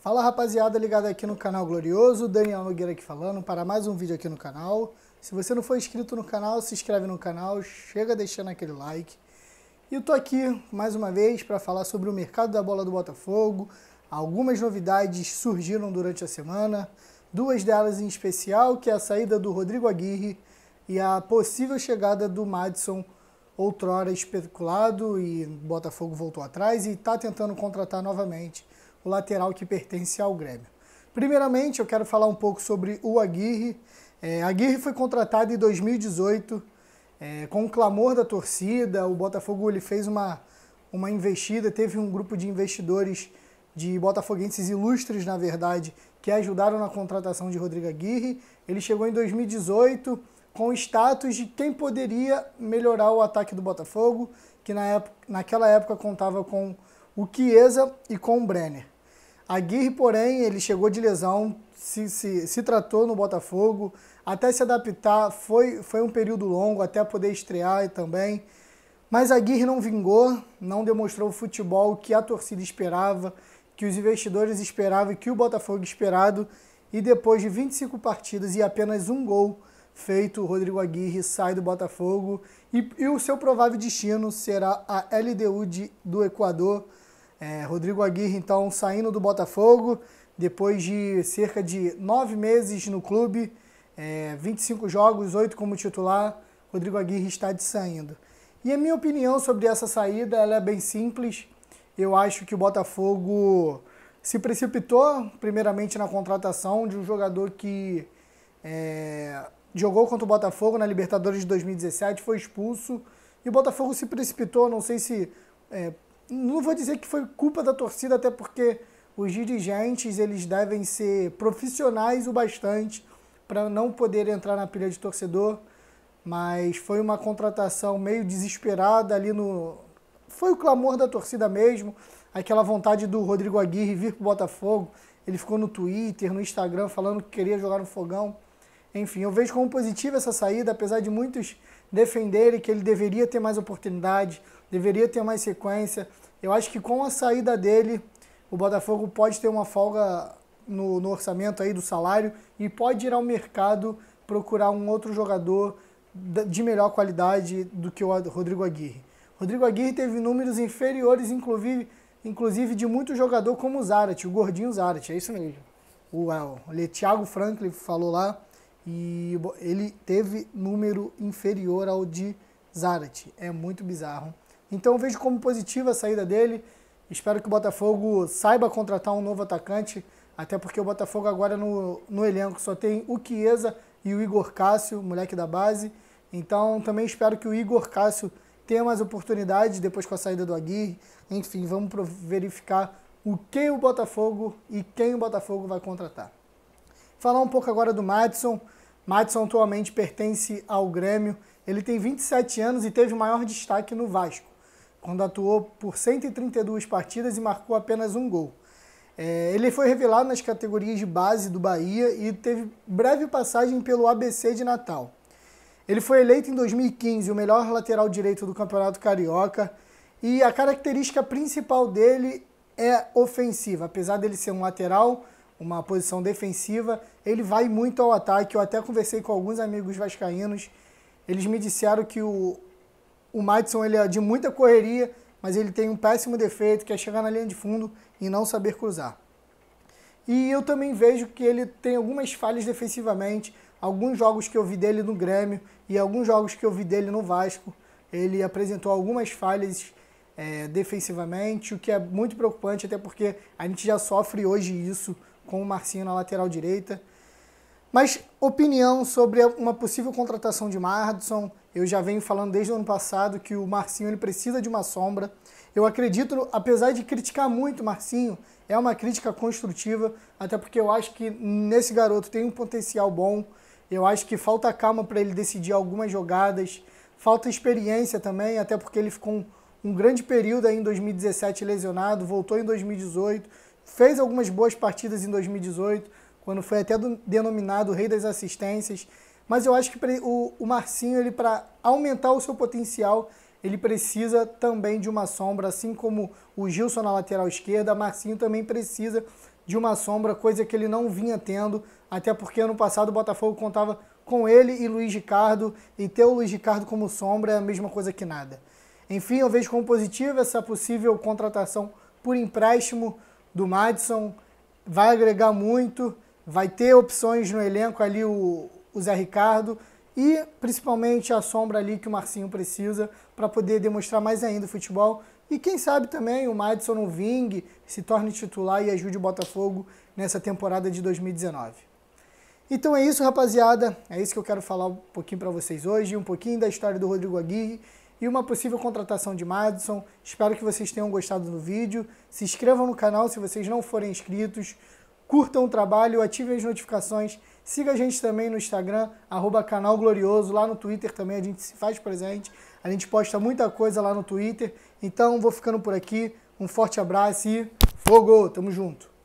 Fala rapaziada ligada aqui no canal Glorioso, Daniel Nogueira aqui falando para mais um vídeo aqui no canal. Se você não for inscrito no canal, se inscreve no canal, chega deixando aquele like. E eu tô aqui mais uma vez para falar sobre o mercado da bola do Botafogo. Algumas novidades surgiram durante a semana, duas delas em especial, que é a saída do Rodrigo Aguirre e a possível chegada do Madison, outrora especulado e Botafogo voltou atrás e está tentando contratar novamente o lateral que pertence ao Grêmio. Primeiramente, eu quero falar um pouco sobre o Aguirre. É, Aguirre foi contratado em 2018 é, com o clamor da torcida. O Botafogo ele fez uma, uma investida, teve um grupo de investidores de botafoguenses ilustres, na verdade, que ajudaram na contratação de Rodrigo Aguirre. Ele chegou em 2018 com o status de quem poderia melhorar o ataque do Botafogo, que na época, naquela época contava com o Chiesa e com o Brenner. Aguirre, porém, ele chegou de lesão, se, se, se tratou no Botafogo, até se adaptar, foi, foi um período longo, até poder estrear também. Mas Aguirre não vingou, não demonstrou o futebol que a torcida esperava, que os investidores esperavam, que o Botafogo esperado. E depois de 25 partidas e apenas um gol feito, o Rodrigo Aguirre sai do Botafogo e, e o seu provável destino será a LDU de, do Equador. É, Rodrigo Aguirre, então, saindo do Botafogo, depois de cerca de nove meses no clube, é, 25 jogos, oito como titular, Rodrigo Aguirre está de saindo. E a minha opinião sobre essa saída ela é bem simples. Eu acho que o Botafogo se precipitou, primeiramente, na contratação de um jogador que é, jogou contra o Botafogo na Libertadores de 2017, foi expulso. E o Botafogo se precipitou, não sei se é, não vou dizer que foi culpa da torcida, até porque os dirigentes eles devem ser profissionais o bastante para não poder entrar na pilha de torcedor, mas foi uma contratação meio desesperada ali no foi o clamor da torcida mesmo, aquela vontade do Rodrigo Aguirre vir para o Botafogo. Ele ficou no Twitter, no Instagram falando que queria jogar no fogão. Enfim, eu vejo como positiva essa saída, apesar de muitos defenderem que ele deveria ter mais oportunidade deveria ter mais sequência. Eu acho que com a saída dele, o Botafogo pode ter uma folga no, no orçamento aí do salário e pode ir ao mercado procurar um outro jogador de melhor qualidade do que o Rodrigo Aguirre. Rodrigo Aguirre teve números inferiores, inclusive, inclusive de muito jogador como o Zarate, o gordinho Zarate, é isso mesmo. O, é, o Thiago Franklin falou lá e ele teve número inferior ao de Zarate. É muito bizarro. Então eu vejo como positiva a saída dele. Espero que o Botafogo saiba contratar um novo atacante, até porque o Botafogo agora no, no elenco só tem o Chiesa e o Igor Cássio, moleque da base. Então também espero que o Igor Cássio tenha mais oportunidades depois com a saída do Aguirre. Enfim, vamos verificar o que o Botafogo e quem o Botafogo vai contratar. Falar um pouco agora do Madison. Madison atualmente pertence ao Grêmio. Ele tem 27 anos e teve maior destaque no Vasco quando atuou por 132 partidas e marcou apenas um gol. É, ele foi revelado nas categorias de base do Bahia e teve breve passagem pelo ABC de Natal. Ele foi eleito em 2015 o melhor lateral direito do Campeonato Carioca e a característica principal dele é ofensiva. Apesar dele ser um lateral, uma posição defensiva, ele vai muito ao ataque. Eu até conversei com alguns amigos vascaínos, eles me disseram que o o Madison ele é de muita correria, mas ele tem um péssimo defeito, que é chegar na linha de fundo e não saber cruzar. E eu também vejo que ele tem algumas falhas defensivamente, alguns jogos que eu vi dele no Grêmio e alguns jogos que eu vi dele no Vasco, ele apresentou algumas falhas é, defensivamente, o que é muito preocupante, até porque a gente já sofre hoje isso com o Marcinho na lateral direita. Mas opinião sobre uma possível contratação de Madison? Eu já venho falando desde o ano passado que o Marcinho ele precisa de uma sombra. Eu acredito, apesar de criticar muito o Marcinho, é uma crítica construtiva, até porque eu acho que nesse garoto tem um potencial bom. Eu acho que falta calma para ele decidir algumas jogadas, falta experiência também, até porque ele ficou um, um grande período aí em 2017 lesionado, voltou em 2018, fez algumas boas partidas em 2018, quando foi até denominado rei das assistências mas eu acho que o, o Marcinho, ele para aumentar o seu potencial, ele precisa também de uma sombra, assim como o Gilson na lateral esquerda, Marcinho também precisa de uma sombra, coisa que ele não vinha tendo, até porque ano passado o Botafogo contava com ele e Luiz Ricardo, e ter o Luiz Ricardo como sombra é a mesma coisa que nada. Enfim, eu vejo como positiva essa possível contratação por empréstimo do Madison, vai agregar muito, vai ter opções no elenco ali, o, o Zé Ricardo e principalmente a sombra ali que o Marcinho precisa para poder demonstrar mais ainda o futebol. E quem sabe também o Madison no Ving se torne titular e ajude o Botafogo nessa temporada de 2019. Então é isso, rapaziada. É isso que eu quero falar um pouquinho para vocês hoje, um pouquinho da história do Rodrigo Aguirre e uma possível contratação de Madison. Espero que vocês tenham gostado do vídeo. Se inscrevam no canal se vocês não forem inscritos. Curtam o trabalho, ativem as notificações Siga a gente também no Instagram, arroba Canal Glorioso, lá no Twitter também a gente se faz presente, a gente posta muita coisa lá no Twitter. Então vou ficando por aqui, um forte abraço e fogo, tamo junto!